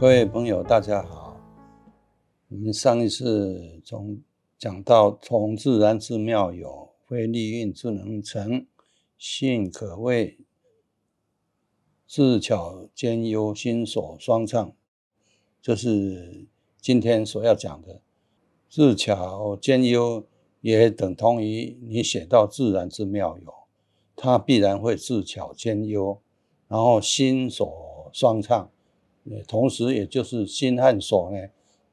各位朋友，大家好。我们上一次从讲到从自然之妙有，非利运智能成，性可谓智巧兼优，心所双畅，这是今天所要讲的。智巧兼优也等同于你写到自然之妙有，它必然会智巧兼优，然后心所双畅。同时，也就是心和手呢，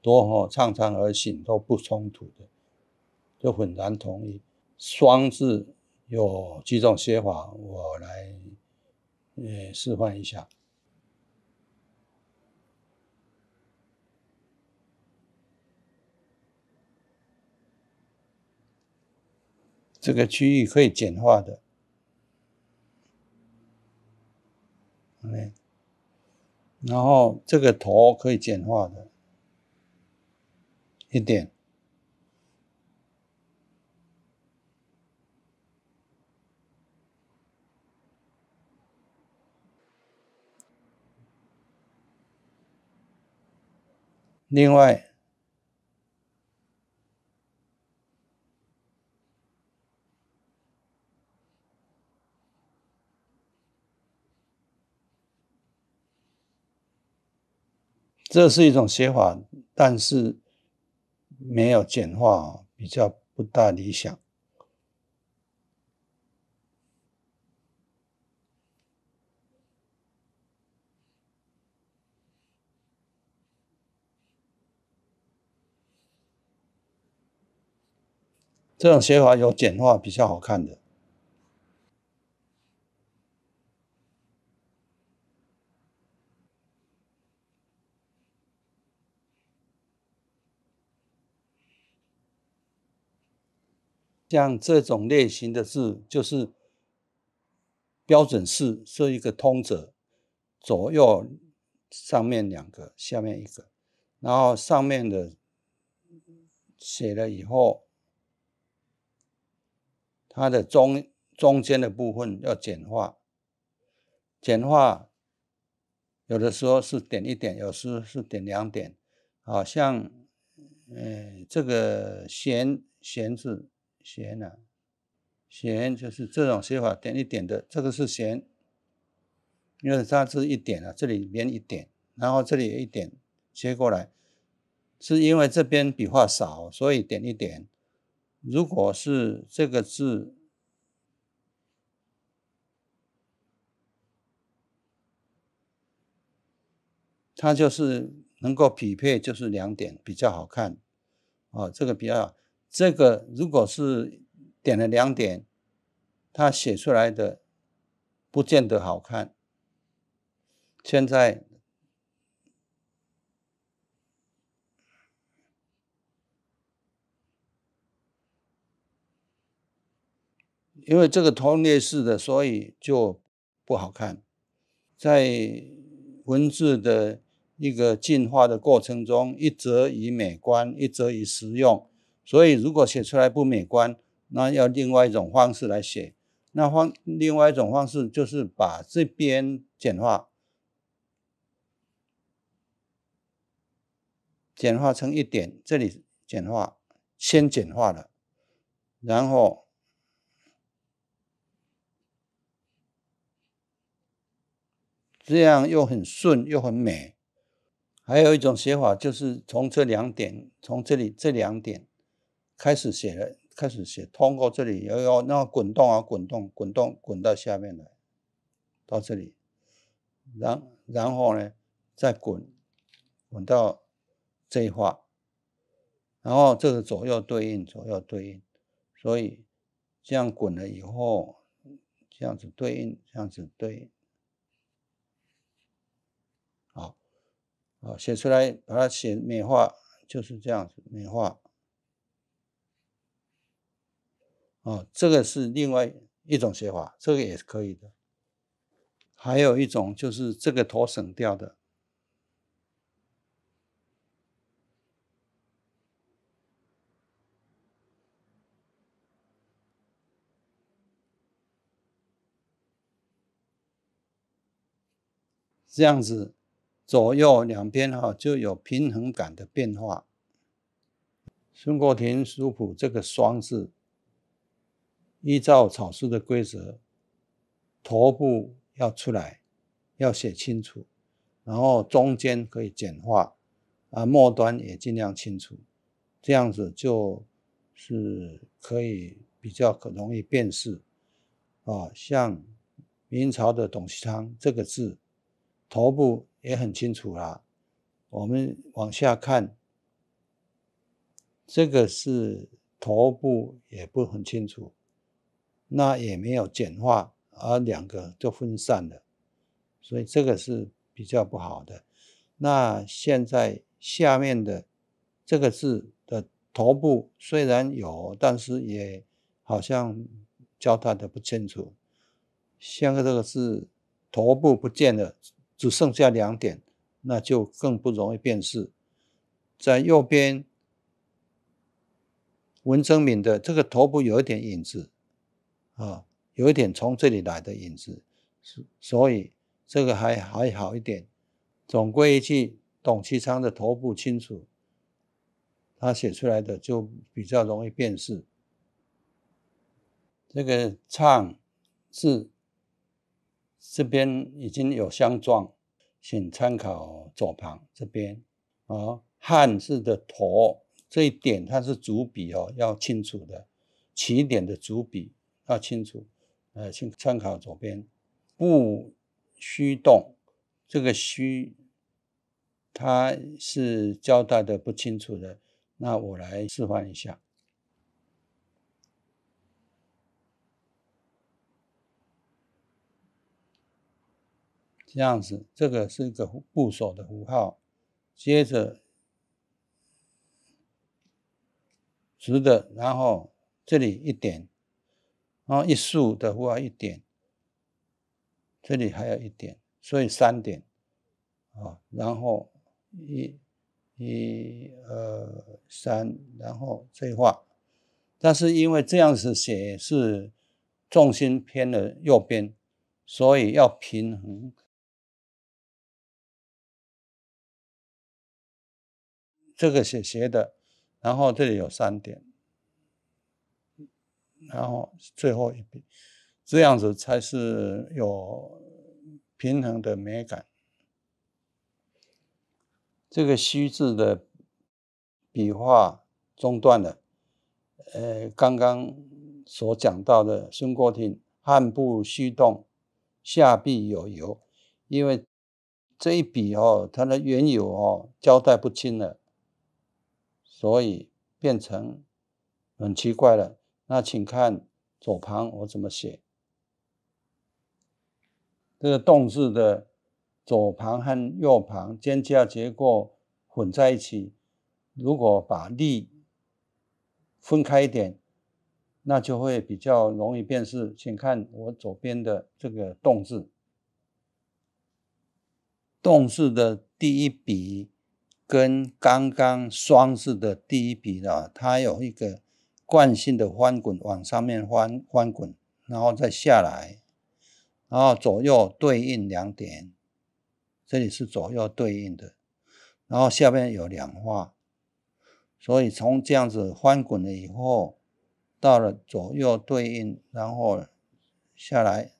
都哈畅畅而行，都不冲突的，就浑然统一。双字有几种写法，我来呃示范一下。这个区域可以简化的。然后这个头可以简化的一点，另外。这是一种写法，但是没有简化，比较不大理想。这种写法有简化比较好看的。像这种类型的字，就是标准式，是一个通者，左右上面两个，下面一个，然后上面的写了以后，它的中中间的部分要简化，简化有的时候是点一点，有时是点两点，好像嗯这个“弦”“弦”字。弦啊，弦就是这种写法，点一点的。这个是弦，因为它是一点啊，这里连一点，然后这里一点切过来，是因为这边笔画少，所以点一点。如果是这个字，它就是能够匹配，就是两点比较好看啊，这个比较。这个如果是点了两点，他写出来的不见得好看。现在因为这个同列式的，所以就不好看。在文字的一个进化的过程中，一则以美观，一则以实用。所以，如果写出来不美观，那要另外一种方式来写。那方另外一种方式就是把这边简化，简化成一点。这里简化，先简化了，然后这样又很顺，又很美。还有一种写法就是从这两点，从这里这两点。开始写了，开始写，通过这里要要那个滚动啊，滚动，滚动，滚到下面来，到这里，然然后呢，再滚，滚到这一画，然后这是左右对应，左右对应，所以这样滚了以后，这样子对应，这样子对应，好，好，写出来，把它写美化，就是这样子美化。哦，这个是另外一种写法，这个也是可以的。还有一种就是这个头省掉的，这样子左右两边哈就有平衡感的变化。孙国庭、书谱这个双字。依照草书的规则，头部要出来，要写清楚，然后中间可以简化，啊，末端也尽量清楚，这样子就是可以比较容易辨识，啊，像明朝的董其昌这个字，头部也很清楚了。我们往下看，这个是头部也不很清楚。那也没有简化，而两个就分散了，所以这个是比较不好的。那现在下面的这个字的头部虽然有，但是也好像交代的不清楚。现在这个字头部不见了，只剩下两点，那就更不容易辨识。在右边，文征明的这个头部有一点影子。啊，有一点从这里来的影子，所以这个还还好一点。总归一句，董其昌的头部清楚，他写出来的就比较容易辨识。这个“唱字这边已经有相撞，请参考左旁这边。啊，“汉”字的头这一点，它是主笔哦，要清楚的起点的主笔。要清楚，呃，请参考左边“不虚动”这个“虚”，它是交代的不清楚的。那我来示范一下，这样子，这个是一个“部首的符号，接着直的，然后这里一点。然后一竖的话一点，这里还有一点，所以三点，啊，然后一、一、二、三，然后一画。但是因为这样子写是重心偏了右边，所以要平衡。这个写斜的，然后这里有三点。然后最后一笔，这样子才是有平衡的美感。这个虚字的笔画中断了，呃，刚刚所讲到的孙过庭“旱不虚动，下笔有由”，因为这一笔哦，它的原有哦交代不清了，所以变成很奇怪了。那请看左旁我怎么写，这个“动”字的左旁和右旁间架结构混在一起，如果把“力”分开一点，那就会比较容易辨识。请看我左边的这个“动”字，“动”字的第一笔跟刚刚“双”字的第一笔啊，它有一个。惯性的翻滚往上面翻翻滚，然后再下来，然后左右对应两点，这里是左右对应的，然后下面有两画，所以从这样子翻滚了以后，到了左右对应，然后下来，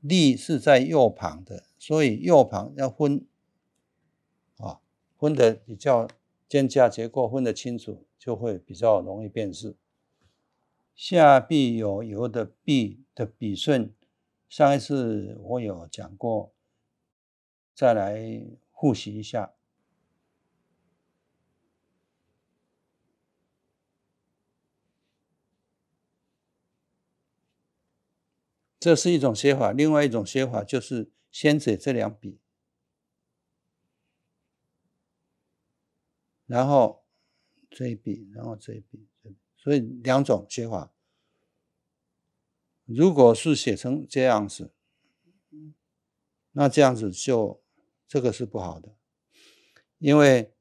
力是在右旁的，所以右旁要分，啊，分的比较。间架结构分得清楚，就会比较容易辨识。下笔有油的“臂的笔顺，上一次我有讲过，再来复习一下。这是一种写法，另外一种写法就是先写这两笔。然后这一笔，然后这一笔，所以两种写法。如果是写成这样子，那这样子就这个是不好的，因为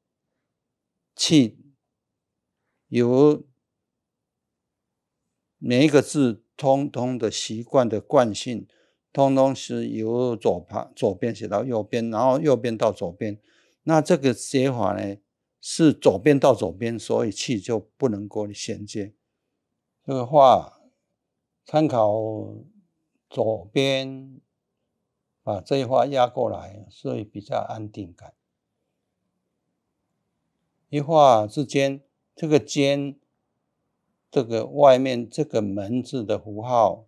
气由每一个字通通的习惯的惯性，通通是由左旁左边写到右边，然后右边到左边。那这个写法呢？是左边到左边，所以气就不能够衔接。这个话参考左边，把这一画压过来，所以比较安定感。一画之间，这个尖，这个外面这个门字的符号，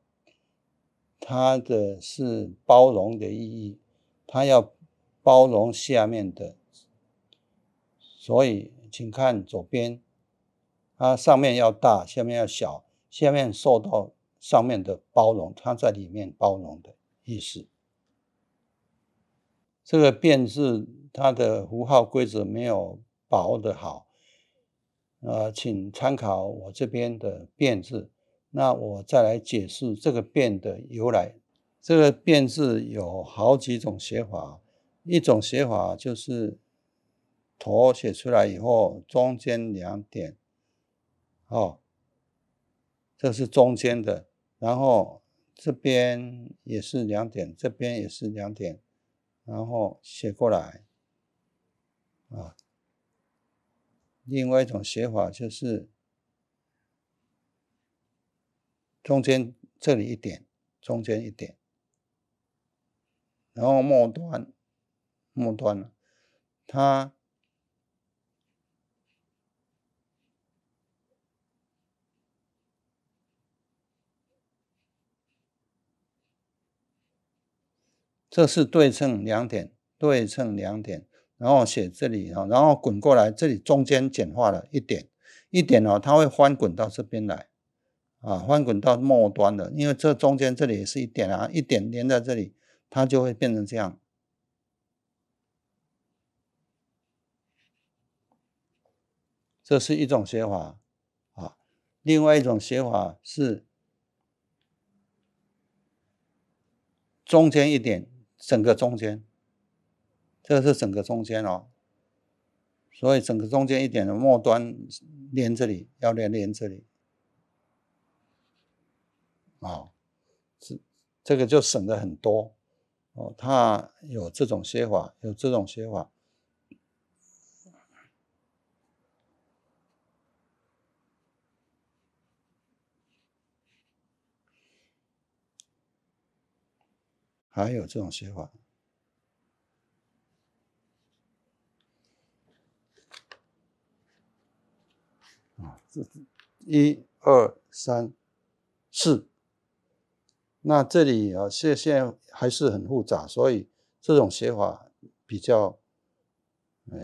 它的是包容的意义，它要包容下面的。所以，请看左边，它上面要大，下面要小，下面受到上面的包容，它在里面包容的意思。这个变字，它的符号规则没有把握的好，呃，请参考我这边的变字。那我再来解释这个变的由来。这个变字有好几种写法，一种写法就是。头写出来以后，中间两点，哦，这是中间的，然后这边也是两点，这边也是两点，然后写过来，啊，另外一种写法就是中间这里一点，中间一点，然后末端，末端，它。这是对称两点，对称两点，然后写这里，然然后滚过来，这里中间简化了一点，一点哦，它会翻滚到这边来，啊，翻滚到末端的，因为这中间这里也是一点啊，一点连在这里，它就会变成这样。这是一种写法，啊，另外一种写法是中间一点。整个中间，这个是整个中间哦，所以整个中间一点的末端连这里要连连这里，啊，这这个就省的很多哦，它有这种写法，有这种写法。还有这种写法啊，这一二三四，那这里啊现线还是很复杂，所以这种写法比较，呃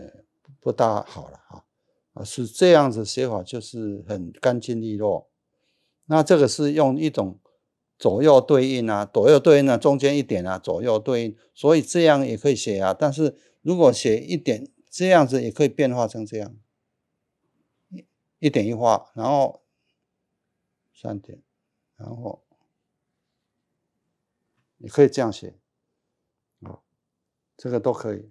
不大好了哈。啊是这样子写法就是很干净利落，那这个是用一种。左右对应啊，左右对应啊，中间一点啊，左右对应，所以这样也可以写啊。但是如果写一点，这样子也可以变化成这样，一点一画，然后三点，然后你可以这样写，啊，这个都可以。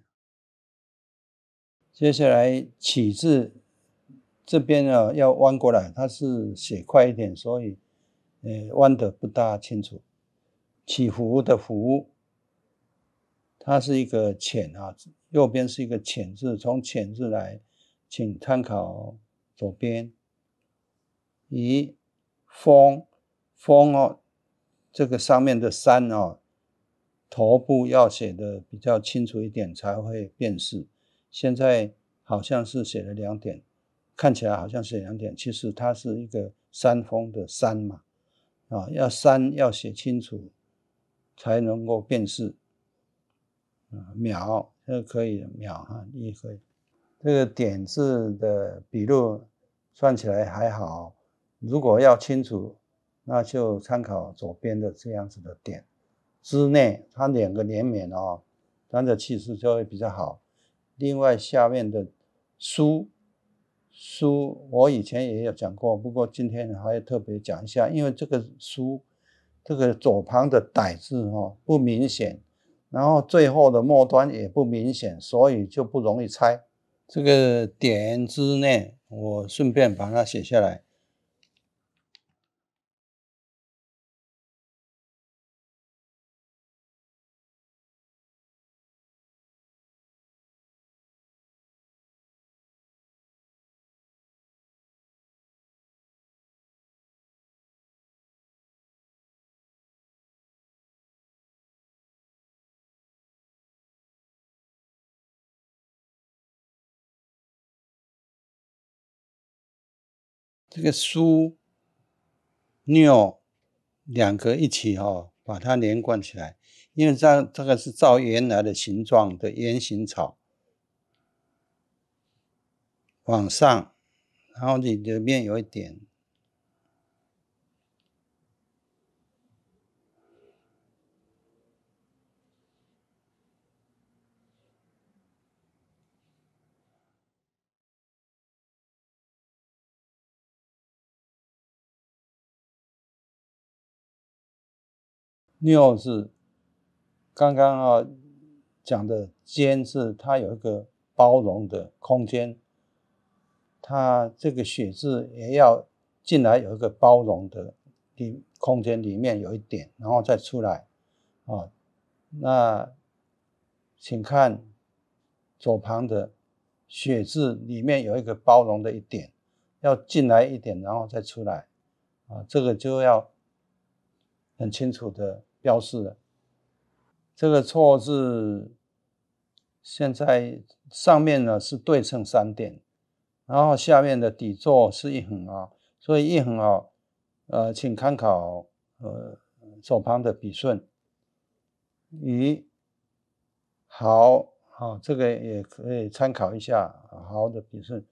接下来“起”字这边呢要弯过来，它是写快一点，所以。呃，弯的不大清楚，起伏的“伏”，它是一个“浅”啊，右边是一个“浅”字，从“浅”字来，请参考左边。一“风，风哦，这个上面的山哦，头部要写的比较清楚一点才会辨识。现在好像是写了两点，看起来好像写两点，其实它是一个山峰的“山”嘛。啊，要三要写清楚，才能够辨识啊。秒这可以秒哈，也可以。这个点字的笔录算起来还好，如果要清楚，那就参考左边的这样子的点。之内，它两个连绵哦，它的气势就会比较好。另外下面的书。书我以前也有讲过，不过今天还要特别讲一下，因为这个书，这个左旁的歹字哈不明显，然后最后的末端也不明显，所以就不容易猜。这个点之内，我顺便把它写下来。这个“苏”“尿”两个一起哈，把它连贯起来，因为这这个是照原来的形状的圆形草往上，然后你里面有一点。六是刚刚啊讲的尖是它有一个包容的空间，它这个血字也要进来有一个包容的里空间里面有一点，然后再出来啊。那请看左旁的血字里面有一个包容的一点，要进来一点，然后再出来啊。这个就要很清楚的。标示的。这个错字，现在上面呢是对称三点，然后下面的底座是一横啊，所以一横啊，呃，请参考呃手旁的笔顺。咦，好好，这个也可以参考一下好的笔顺。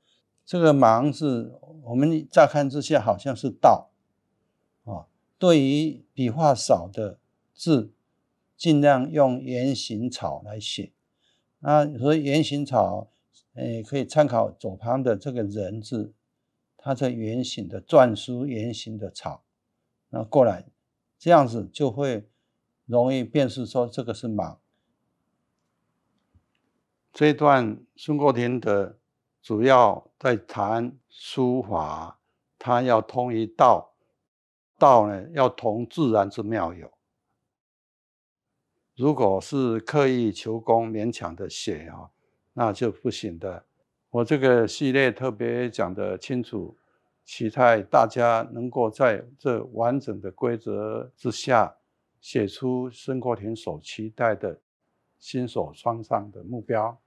这个忙是我们乍看之下好像是倒啊，对于笔画少的。字尽量用圆形草来写，啊，所以圆形草，呃，可以参考左旁的这个人字，它在圆形的篆书，圆形的草，那过来这样子就会容易辨识，说这个是马。这段孙过庭的，主要在谈书法，他要通一道，道呢要同自然之妙有。如果是刻意求工、勉强的写啊，那就不行的。我这个系列特别讲的清楚，期待大家能够在这完整的规则之下，写出申国田所期待的新手创上的目标。